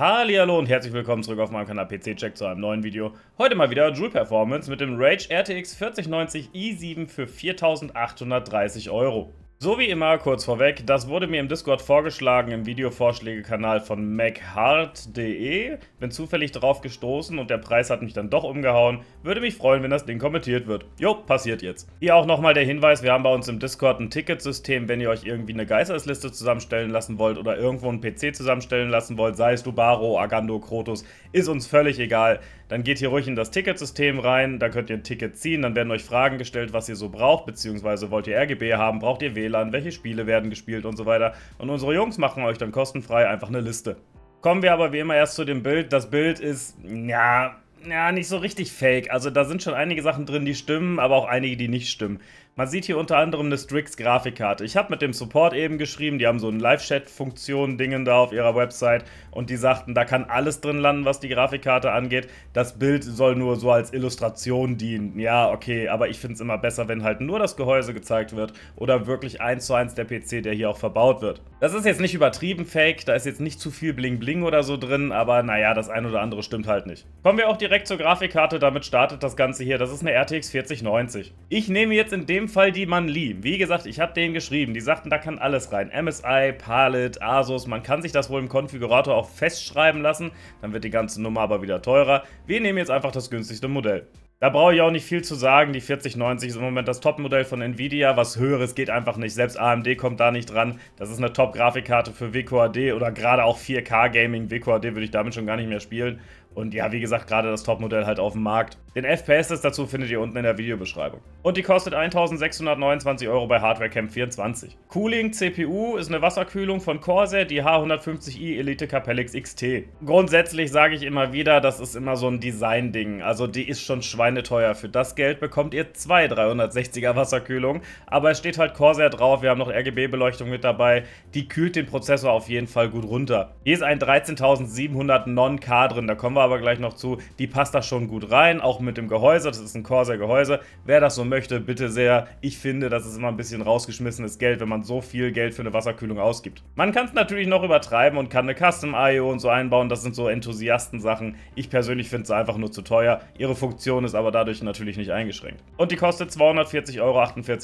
Hallihallo und herzlich willkommen zurück auf meinem Kanal PC Check zu einem neuen Video. Heute mal wieder Joule Performance mit dem Rage RTX 4090 i7 für 4830 Euro. So wie immer, kurz vorweg, das wurde mir im Discord vorgeschlagen im Videovorschlägekanal von mechard.de. Bin zufällig drauf gestoßen und der Preis hat mich dann doch umgehauen. Würde mich freuen, wenn das Ding kommentiert wird. Jo, passiert jetzt. Hier auch nochmal der Hinweis, wir haben bei uns im Discord ein Ticketsystem, wenn ihr euch irgendwie eine Geistersliste zusammenstellen lassen wollt oder irgendwo einen PC zusammenstellen lassen wollt, sei es Dubaro, Agando, Krotus, ist uns völlig egal. Dann geht hier ruhig in das Ticketsystem rein, da könnt ihr ein Ticket ziehen, dann werden euch Fragen gestellt, was ihr so braucht, beziehungsweise wollt ihr RGB haben, braucht ihr WLAN, WLAN, welche Spiele werden gespielt und so weiter. Und unsere Jungs machen euch dann kostenfrei einfach eine Liste. Kommen wir aber wie immer erst zu dem Bild. Das Bild ist, ja, ja, nicht so richtig fake. Also da sind schon einige Sachen drin, die stimmen, aber auch einige, die nicht stimmen. Man sieht hier unter anderem eine Strix Grafikkarte. Ich habe mit dem Support eben geschrieben, die haben so ein Live-Chat-Funktion-Dingen da auf ihrer Website und die sagten, da kann alles drin landen, was die Grafikkarte angeht. Das Bild soll nur so als Illustration dienen. Ja, okay, aber ich finde es immer besser, wenn halt nur das Gehäuse gezeigt wird oder wirklich eins zu eins der PC, der hier auch verbaut wird. Das ist jetzt nicht übertrieben fake, da ist jetzt nicht zu viel Bling-Bling oder so drin, aber naja, das ein oder andere stimmt halt nicht. Kommen wir auch direkt zur Grafikkarte, damit startet das Ganze hier. Das ist eine RTX 4090. Ich nehme jetzt in dem dem Fall die Manli. Wie gesagt, ich habe denen geschrieben. Die sagten, da kann alles rein. MSI, Palette, Asus. Man kann sich das wohl im Konfigurator auch festschreiben lassen. Dann wird die ganze Nummer aber wieder teurer. Wir nehmen jetzt einfach das günstigste Modell. Da brauche ich auch nicht viel zu sagen. Die 4090 ist im Moment das Topmodell von Nvidia. Was höheres geht einfach nicht. Selbst AMD kommt da nicht dran. Das ist eine Top-Grafikkarte für WQAD oder gerade auch 4K-Gaming. WQAD würde ich damit schon gar nicht mehr spielen. Und ja, wie gesagt, gerade das Topmodell halt auf dem Markt. Den FPS-Test dazu findet ihr unten in der Videobeschreibung. Und die kostet 1629 Euro bei Hardware Camp 24. Cooling CPU ist eine Wasserkühlung von Corsair, die H150i Elite Capellix XT. Grundsätzlich sage ich immer wieder, das ist immer so ein Design-Ding. Also die ist schon schweineteuer. Für das Geld bekommt ihr zwei 360er Wasserkühlungen. Aber es steht halt Corsair drauf, wir haben noch RGB-Beleuchtung mit dabei. Die kühlt den Prozessor auf jeden Fall gut runter. Hier ist ein 13700 Non-K drin, da kommen wir wir aber gleich noch zu. Die passt da schon gut rein, auch mit dem Gehäuse. Das ist ein Corsair-Gehäuse. Wer das so möchte, bitte sehr. Ich finde, das ist immer ein bisschen rausgeschmissenes Geld, wenn man so viel Geld für eine Wasserkühlung ausgibt. Man kann es natürlich noch übertreiben und kann eine Custom-IO und so einbauen. Das sind so Enthusiastensachen. Ich persönlich finde es einfach nur zu teuer. Ihre Funktion ist aber dadurch natürlich nicht eingeschränkt. Und die kostet 240,48 Euro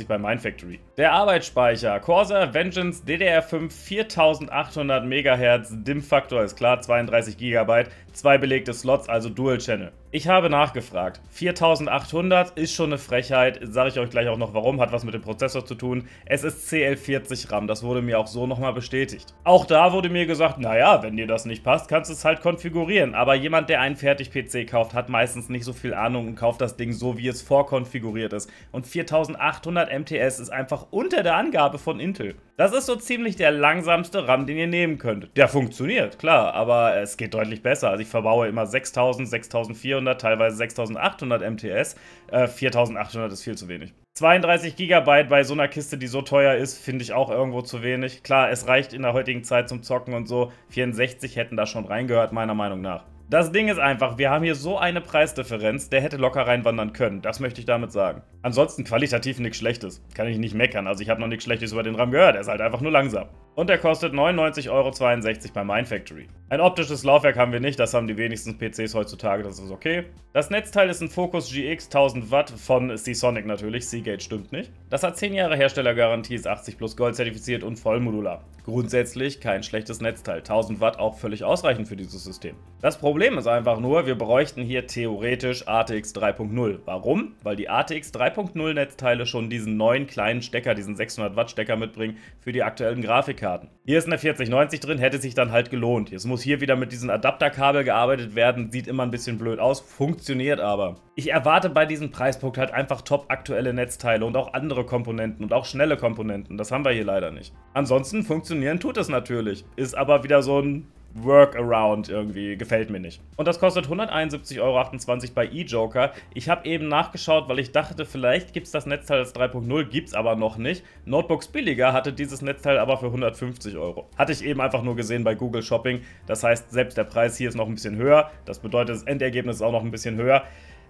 bei Mindfactory. Der Arbeitsspeicher Corsair Vengeance DDR5 4800 MHz, DIMM-Faktor ist klar, 32 GB, zwei belegte Slots, also Dual Channel. Ich habe nachgefragt. 4800 ist schon eine Frechheit, sage ich euch gleich auch noch warum, hat was mit dem Prozessor zu tun. Es ist CL40 RAM, das wurde mir auch so nochmal bestätigt. Auch da wurde mir gesagt, naja, wenn dir das nicht passt, kannst du es halt konfigurieren. Aber jemand, der einen Fertig-PC kauft, hat meistens nicht so viel Ahnung und kauft das Ding so, wie es vorkonfiguriert ist. Und 4800 MTS ist einfach unter der Angabe von Intel. Das ist so ziemlich der langsamste RAM, den ihr nehmen könnt. Der funktioniert, klar, aber es geht deutlich besser. Also ich verbaue immer 6000, 6400. 6400, teilweise 6800 MTS. Äh, 4800 ist viel zu wenig. 32 GB bei so einer Kiste, die so teuer ist, finde ich auch irgendwo zu wenig. Klar, es reicht in der heutigen Zeit zum Zocken und so. 64 hätten da schon reingehört, meiner Meinung nach. Das Ding ist einfach, wir haben hier so eine Preisdifferenz, der hätte locker reinwandern können. Das möchte ich damit sagen. Ansonsten qualitativ nichts Schlechtes. Kann ich nicht meckern. Also ich habe noch nichts Schlechtes über den RAM gehört. Er ist halt einfach nur langsam. Und er kostet 99,62 Euro bei Mindfactory. Ein optisches Laufwerk haben wir nicht, das haben die wenigsten PCs heutzutage, das ist okay. Das Netzteil ist ein Focus GX 1000 Watt von Seasonic natürlich, Seagate stimmt nicht. Das hat 10 Jahre Herstellergarantie, ist 80 plus Gold zertifiziert und vollmodular. Grundsätzlich kein schlechtes Netzteil, 1000 Watt auch völlig ausreichend für dieses System. Das Problem Problem ist einfach nur, wir bräuchten hier theoretisch ATX 3.0. Warum? Weil die ATX 3.0 Netzteile schon diesen neuen kleinen Stecker, diesen 600 Watt Stecker mitbringen für die aktuellen Grafikkarten. Hier ist eine 4090 drin, hätte sich dann halt gelohnt. Jetzt muss hier wieder mit diesem Adapterkabel gearbeitet werden, sieht immer ein bisschen blöd aus, funktioniert aber. Ich erwarte bei diesem Preispunkt halt einfach top aktuelle Netzteile und auch andere Komponenten und auch schnelle Komponenten. Das haben wir hier leider nicht. Ansonsten funktionieren tut es natürlich, ist aber wieder so ein Workaround irgendwie. Gefällt mir nicht. Und das kostet 171,28 Euro bei eJoker. Ich habe eben nachgeschaut, weil ich dachte, vielleicht gibt es das Netzteil als 3.0, gibt es aber noch nicht. Notebooks Billiger hatte dieses Netzteil aber für 150 Euro. Hatte ich eben einfach nur gesehen bei Google Shopping. Das heißt, selbst der Preis hier ist noch ein bisschen höher. Das bedeutet, das Endergebnis ist auch noch ein bisschen höher.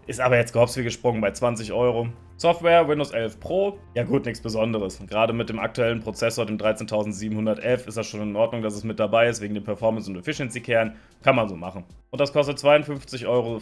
Ist aber jetzt gehopst wie gesprungen bei 20 Euro. Software Windows 11 Pro, ja gut, nichts Besonderes. Gerade mit dem aktuellen Prozessor, dem 13711, ist das schon in Ordnung, dass es mit dabei ist, wegen dem Performance- und Efficiency-Kern. Kann man so machen. Und das kostet 52,75 Euro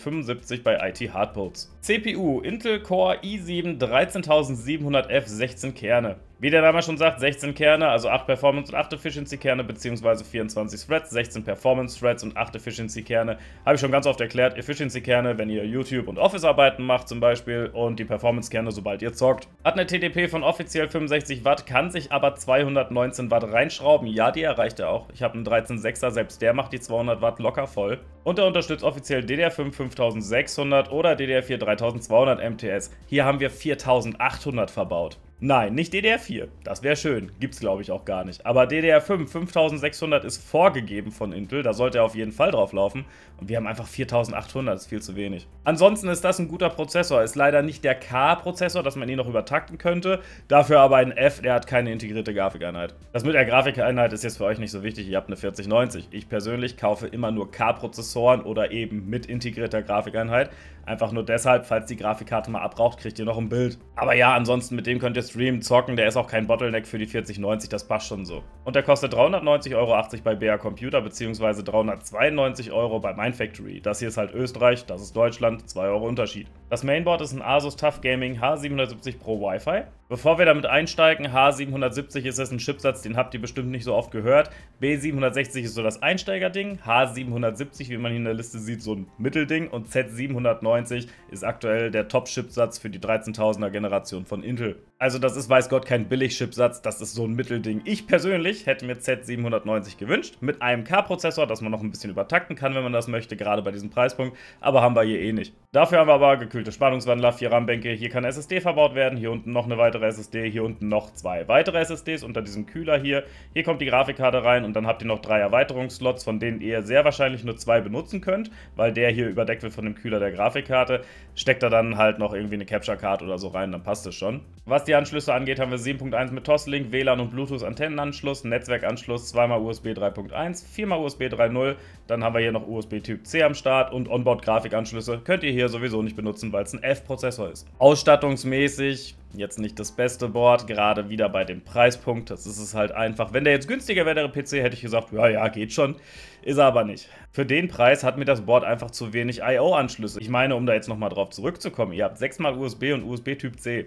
bei IT Hardpods. CPU Intel Core i7 13700F 16 Kerne. Wie der Name schon sagt, 16 Kerne, also 8 Performance und 8 Efficiency Kerne, beziehungsweise 24 Threads, 16 Performance Threads und 8 Efficiency Kerne. Habe ich schon ganz oft erklärt, Efficiency Kerne, wenn ihr YouTube und Office-Arbeiten macht zum Beispiel und die Performance Kerne, sobald ihr zockt. Hat eine TDP von offiziell 65 Watt, kann sich aber 219 Watt reinschrauben. Ja, die erreicht er auch. Ich habe einen 13.6er, selbst der macht die 200 Watt locker voll. Und er unterstützt offiziell DDR5 5600 oder DDR4 3200 MTS. Hier haben wir 4800 verbaut. Nein, nicht DDR4. Das wäre schön. Gibt's, glaube ich, auch gar nicht. Aber DDR5, 5600 ist vorgegeben von Intel. Da sollte er auf jeden Fall drauf laufen. Und wir haben einfach 4800. Das ist viel zu wenig. Ansonsten ist das ein guter Prozessor. Ist leider nicht der K-Prozessor, dass man ihn noch übertakten könnte. Dafür aber ein F. Der hat keine integrierte Grafikeinheit. Das mit der Grafikeinheit ist jetzt für euch nicht so wichtig. Ihr habt eine 4090. Ich persönlich kaufe immer nur K-Prozessoren oder eben mit integrierter Grafikeinheit. Einfach nur deshalb, falls die Grafikkarte mal abbraucht, kriegt ihr noch ein Bild. Aber ja, ansonsten mit dem könnt ihr streamen, zocken, der ist auch kein Bottleneck für die 4090, das passt schon so. Und der kostet 390,80 Euro bei BA Computer bzw. 392 Euro bei Mindfactory. Das hier ist halt Österreich, das ist Deutschland, 2 Euro Unterschied. Das Mainboard ist ein Asus Tough Gaming H770 Pro Wi-Fi. Bevor wir damit einsteigen, H770 ist jetzt ein Chipsatz, den habt ihr bestimmt nicht so oft gehört. B760 ist so das Einsteigerding, H770, wie man hier in der Liste sieht, so ein Mittelding und Z790 ist aktuell der Top-Chipsatz für die 13000er Generation von Intel. Also das ist weiß Gott kein Billig-Chipsatz, das ist so ein Mittelding. Ich persönlich hätte mir Z790 gewünscht, mit einem K-Prozessor, dass man noch ein bisschen übertakten kann, wenn man das möchte, gerade bei diesem Preispunkt, aber haben wir hier eh nicht. Dafür haben wir aber gekauft Abgekühlter Spannungswandler, vier RAM-Bänke, hier kann SSD verbaut werden, hier unten noch eine weitere SSD, hier unten noch zwei weitere SSDs unter diesem Kühler hier. Hier kommt die Grafikkarte rein und dann habt ihr noch drei Erweiterungsslots, von denen ihr sehr wahrscheinlich nur zwei benutzen könnt, weil der hier überdeckt wird von dem Kühler der Grafikkarte steckt da dann halt noch irgendwie eine Capture Card oder so rein, dann passt es schon. Was die Anschlüsse angeht, haben wir 7.1 mit Toslink, WLAN und Bluetooth Antennenanschluss, Netzwerkanschluss, 2x USB 3.1, 4x USB 3.0, dann haben wir hier noch USB Typ C am Start und Onboard Grafikanschlüsse könnt ihr hier sowieso nicht benutzen, weil es ein F-Prozessor ist. Ausstattungsmäßig jetzt nicht das beste Board, gerade wieder bei dem Preispunkt. Das ist es halt einfach. Wenn der jetzt günstiger wäre, der PC, hätte ich gesagt, ja, ja, geht schon. Ist er aber nicht. Für den Preis hat mir das Board einfach zu wenig I.O.-Anschlüsse. Ich meine, um da jetzt nochmal drauf zurückzukommen, ihr habt sechsmal USB und USB Typ C.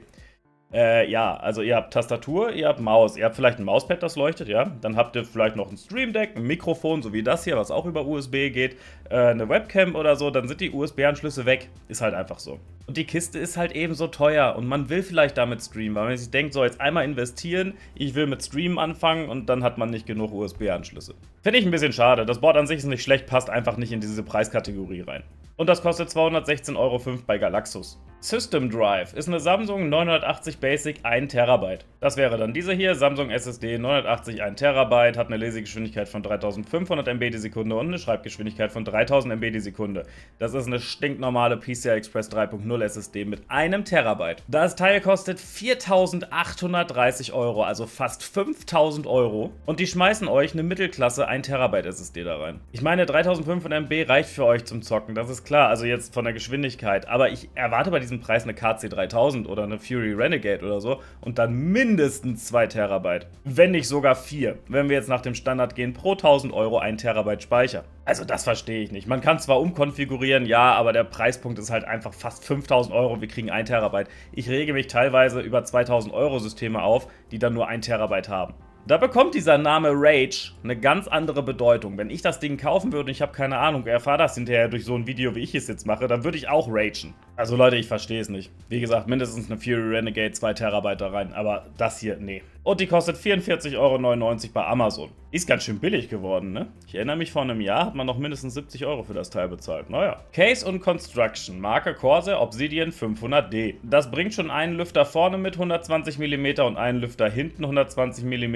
Äh, ja, also ihr habt Tastatur, ihr habt Maus, ihr habt vielleicht ein Mauspad, das leuchtet, ja. Dann habt ihr vielleicht noch ein Stream Deck, ein Mikrofon, so wie das hier, was auch über USB geht, äh, eine Webcam oder so, dann sind die USB-Anschlüsse weg. Ist halt einfach so. Und die Kiste ist halt eben so teuer und man will vielleicht damit streamen, weil man sich denkt, so jetzt einmal investieren, ich will mit Streamen anfangen und dann hat man nicht genug USB-Anschlüsse. Finde ich ein bisschen schade, das Board an sich ist nicht schlecht, passt einfach nicht in diese Preiskategorie rein. Und das kostet 216,05 Euro bei Galaxus. System Drive ist eine Samsung 980 Basic 1 tb Das wäre dann diese hier, Samsung SSD 980 1 tb hat eine Lesegeschwindigkeit von 3500 MB die Sekunde und eine Schreibgeschwindigkeit von 3000 MB die Sekunde. Das ist eine stinknormale PCI Express 3.0 SSD mit einem Terabyte. Das Teil kostet 4830 Euro, also fast 5000 Euro und die schmeißen euch eine Mittelklasse 1 tb SSD da rein. Ich meine, 3500 MB reicht für euch zum Zocken, das ist klar, also jetzt von der Geschwindigkeit, aber ich erwarte bei diesem günstigsten Preis eine KC 3000 oder eine Fury Renegade oder so und dann mindestens 2 Terabyte, wenn nicht sogar 4, wenn wir jetzt nach dem Standard gehen, pro 1000 Euro 1 Terabyte Speicher. Also das verstehe ich nicht. Man kann zwar umkonfigurieren, ja, aber der Preispunkt ist halt einfach fast 5000 Euro und wir kriegen 1 Terabyte. Ich rege mich teilweise über 2000 Euro Systeme auf, die dann nur 1 Terabyte haben. Da bekommt dieser Name Rage eine ganz andere Bedeutung. Wenn ich das Ding kaufen würde und ich habe keine Ahnung, erfahre das hinterher durch so ein Video, wie ich es jetzt mache, dann würde ich auch ragen. Also Leute, ich verstehe es nicht. Wie gesagt, mindestens eine Fury Renegade 2 Terabyte da rein, aber das hier, nee. Und die kostet 44,99 Euro bei Amazon. Ist ganz schön billig geworden, ne? Ich erinnere mich, vor einem Jahr hat man noch mindestens 70 Euro für das Teil bezahlt. Naja. Case und Construction, Marke Corsair Obsidian 500D. Das bringt schon einen Lüfter vorne mit 120 mm und einen Lüfter hinten 120 mm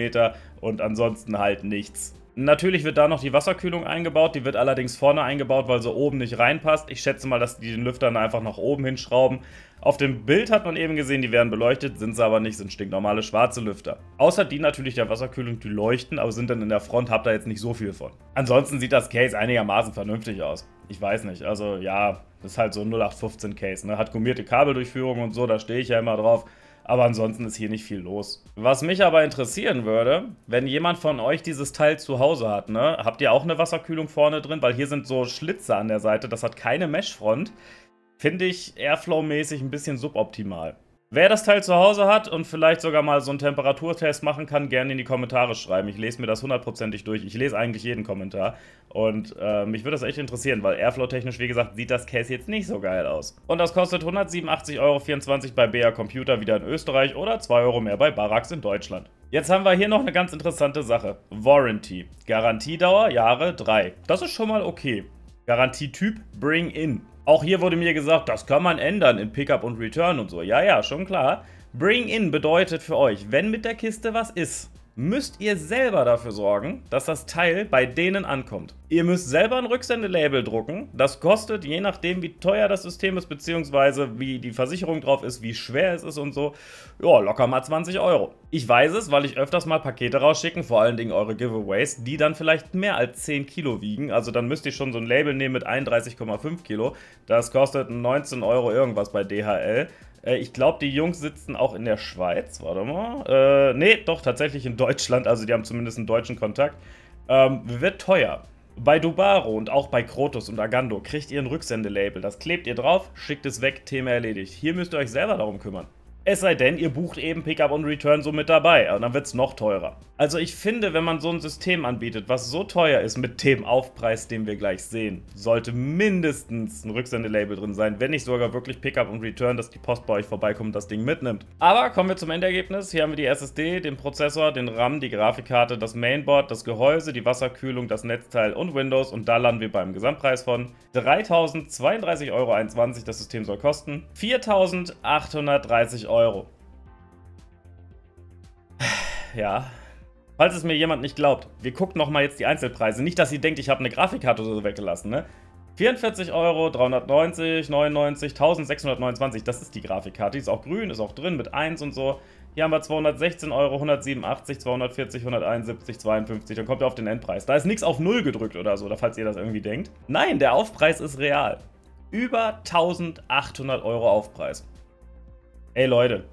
und ansonsten halt nichts. Natürlich wird da noch die Wasserkühlung eingebaut, die wird allerdings vorne eingebaut, weil sie oben nicht reinpasst. Ich schätze mal, dass die den Lüfter dann einfach nach oben hinschrauben. Auf dem Bild hat man eben gesehen, die werden beleuchtet, sind sie aber nicht, sind stinknormale schwarze Lüfter. Außer die natürlich der Wasserkühlung, die leuchten, aber sind dann in der Front, habt ihr jetzt nicht so viel von. Ansonsten sieht das Case einigermaßen vernünftig aus. Ich weiß nicht, also ja, ist halt so ein 0815 Case, ne? Hat gummierte Kabeldurchführung und so, da stehe ich ja immer drauf. Aber ansonsten ist hier nicht viel los. Was mich aber interessieren würde, wenn jemand von euch dieses Teil zu Hause hat, ne? Habt ihr auch eine Wasserkühlung vorne drin? Weil hier sind so Schlitze an der Seite, das hat keine Meshfront. Finde ich Airflow-mäßig ein bisschen suboptimal. Wer das Teil zu Hause hat und vielleicht sogar mal so einen Temperaturtest machen kann, gerne in die Kommentare schreiben. Ich lese mir das hundertprozentig durch. Ich lese eigentlich jeden Kommentar. Und äh, mich würde das echt interessieren, weil Airflow-technisch, wie gesagt, sieht das Case jetzt nicht so geil aus. Und das kostet 187,24 Euro bei BA Computer wieder in Österreich oder 2 Euro mehr bei Barax in Deutschland. Jetzt haben wir hier noch eine ganz interessante Sache. Warranty. Garantiedauer Jahre 3. Das ist schon mal okay. Garantietyp Bring In. Auch hier wurde mir gesagt, das kann man ändern in Pickup und Return und so. Ja, ja, schon klar. Bring In bedeutet für euch, wenn mit der Kiste was ist, müsst ihr selber dafür sorgen, dass das Teil bei denen ankommt. Ihr müsst selber ein Rücksendelabel drucken. Das kostet, je nachdem wie teuer das System ist, beziehungsweise wie die Versicherung drauf ist, wie schwer es ist und so, ja, locker mal 20 Euro. Ich weiß es, weil ich öfters mal Pakete rausschicken, vor allen Dingen eure Giveaways, die dann vielleicht mehr als 10 Kilo wiegen. Also dann müsst ihr schon so ein Label nehmen mit 31,5 Kilo. Das kostet 19 Euro irgendwas bei DHL. Äh, ich glaube, die Jungs sitzen auch in der Schweiz. Warte mal. Äh, nee, doch, tatsächlich in Deutschland. Also, die haben zumindest einen deutschen Kontakt. Ähm, wird teuer. Bei Dubaro und auch bei Krotos und Agando kriegt ihr ein Rücksendelabel. Das klebt ihr drauf, schickt es weg, Thema erledigt. Hier müsst ihr euch selber darum kümmern. Es sei denn, ihr bucht eben Pickup und Return so mit dabei, und dann wird es noch teurer. Also ich finde, wenn man so ein System anbietet, was so teuer ist mit dem Aufpreis, den wir gleich sehen, sollte mindestens ein Rücksendelabel drin sein, wenn nicht sogar wirklich Pickup und Return, dass die Post bei euch vorbeikommt und das Ding mitnimmt. Aber kommen wir zum Endergebnis. Hier haben wir die SSD, den Prozessor, den RAM, die Grafikkarte, das Mainboard, das Gehäuse, die Wasserkühlung, das Netzteil und Windows und da landen wir beim Gesamtpreis von 3.032,21 Euro. Das System soll kosten 4.830 Euro. Euro. Ja. Falls es mir jemand nicht glaubt, wir gucken nochmal jetzt die Einzelpreise. Nicht, dass ihr denkt, ich habe eine Grafikkarte oder so weggelassen, ne? 44 Euro, 390, 99, 1629, das ist die Grafikkarte. Die ist auch grün, ist auch drin mit 1 und so. Hier haben wir 216 Euro, 187, 240, 171, 52. Dann kommt ihr auf den Endpreis. Da ist nichts auf 0 gedrückt oder so, falls ihr das irgendwie denkt. Nein, der Aufpreis ist real. Über 1800 Euro Aufpreis. Ey Leute,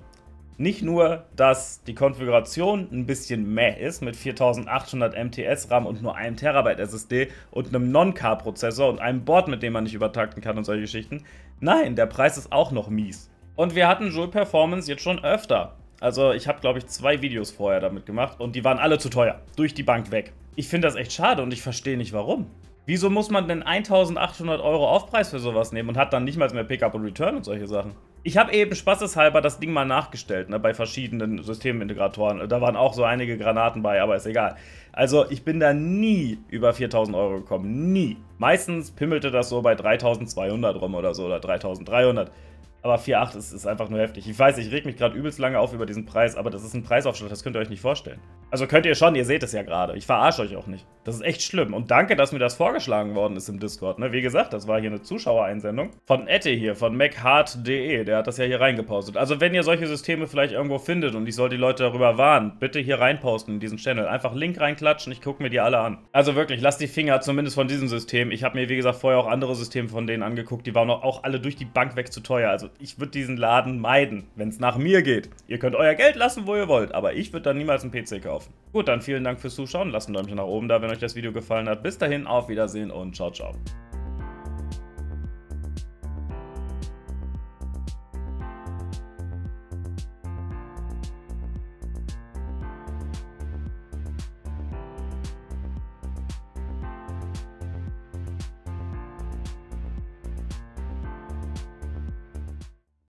nicht nur, dass die Konfiguration ein bisschen meh ist mit 4800 MTS RAM und nur einem Terabyte SSD und einem Non-Car-Prozessor und einem Board, mit dem man nicht übertakten kann und solche Geschichten. Nein, der Preis ist auch noch mies. Und wir hatten Joule Performance jetzt schon öfter. Also ich habe, glaube ich, zwei Videos vorher damit gemacht und die waren alle zu teuer. Durch die Bank weg. Ich finde das echt schade und ich verstehe nicht warum. Wieso muss man denn 1800 Euro Aufpreis für sowas nehmen und hat dann nicht mal mehr Pickup und Return und solche Sachen? Ich habe eben spaßeshalber das Ding mal nachgestellt, ne, bei verschiedenen Systemintegratoren. Da waren auch so einige Granaten bei, aber ist egal. Also ich bin da nie über 4000 Euro gekommen, nie. Meistens pimmelte das so bei 3200 rum oder so oder 3300. Aber 4,8 ist, ist einfach nur heftig. Ich weiß, ich reg mich gerade übelst lange auf über diesen Preis, aber das ist ein Preisaufschlag, das könnt ihr euch nicht vorstellen. Also könnt ihr schon, ihr seht es ja gerade. Ich verarsche euch auch nicht. Das ist echt schlimm. Und danke, dass mir das vorgeschlagen worden ist im Discord. Ne? Wie gesagt, das war hier eine Zuschauereinsendung von Ette hier, von mechard.de. Der hat das ja hier reingepostet. Also wenn ihr solche Systeme vielleicht irgendwo findet und ich soll die Leute darüber warnen, bitte hier reinposten in diesen Channel. Einfach Link reinklatschen, ich gucke mir die alle an. Also wirklich, lasst die Finger zumindest von diesem System. Ich habe mir, wie gesagt, vorher auch andere Systeme von denen angeguckt. Die waren auch alle durch die Bank weg zu teuer. Also ich würde diesen Laden meiden, wenn es nach mir geht. Ihr könnt euer Geld lassen, wo ihr wollt, aber ich würde dann niemals einen PC kaufen. Gut, dann vielen Dank fürs Zuschauen. Lasst ein Däumchen nach oben da, wenn euch euch das Video gefallen hat. Bis dahin, auf Wiedersehen und ciao, ciao.